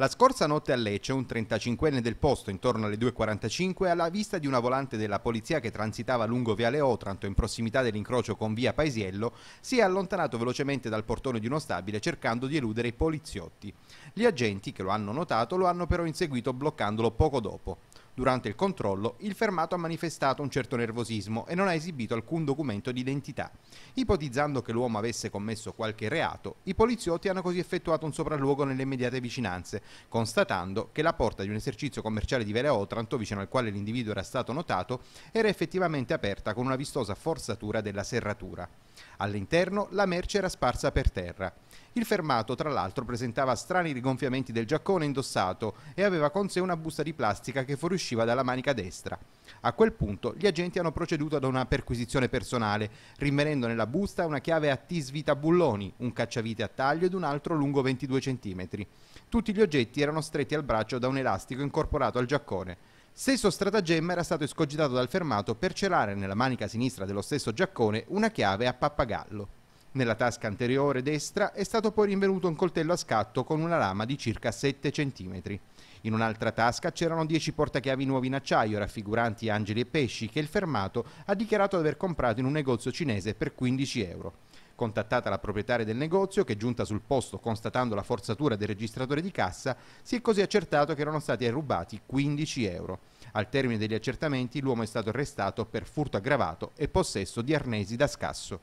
La scorsa notte a Lecce un 35enne del posto intorno alle 2.45 alla vista di una volante della polizia che transitava lungo Viale Otranto in prossimità dell'incrocio con Via Paisiello si è allontanato velocemente dal portone di uno stabile cercando di eludere i poliziotti. Gli agenti che lo hanno notato lo hanno però inseguito bloccandolo poco dopo. Durante il controllo, il fermato ha manifestato un certo nervosismo e non ha esibito alcun documento di identità. Ipotizzando che l'uomo avesse commesso qualche reato, i poliziotti hanno così effettuato un sopralluogo nelle immediate vicinanze, constatando che la porta di un esercizio commerciale di Vele Otranto, vicino al quale l'individuo era stato notato, era effettivamente aperta con una vistosa forzatura della serratura. All'interno la merce era sparsa per terra. Il fermato, tra l'altro, presentava strani rigonfiamenti del giaccone indossato e aveva con sé una busta di plastica che fuoriusciva dalla manica destra. A quel punto gli agenti hanno proceduto ad una perquisizione personale, rinvenendo nella busta una chiave a Tisvita bulloni, un cacciavite a taglio ed un altro lungo 22 cm. Tutti gli oggetti erano stretti al braccio da un elastico incorporato al giaccone. Stesso stratagemma era stato escogitato dal fermato per celare nella manica sinistra dello stesso giaccone una chiave a pappagallo. Nella tasca anteriore destra è stato poi rinvenuto un coltello a scatto con una lama di circa 7 cm. In un'altra tasca c'erano 10 portachiavi nuovi in acciaio raffiguranti angeli e pesci che il fermato ha dichiarato di aver comprato in un negozio cinese per 15 euro. Contattata la proprietaria del negozio, che è giunta sul posto constatando la forzatura del registratore di cassa, si è così accertato che erano stati rubati 15 euro. Al termine degli accertamenti l'uomo è stato arrestato per furto aggravato e possesso di arnesi da scasso.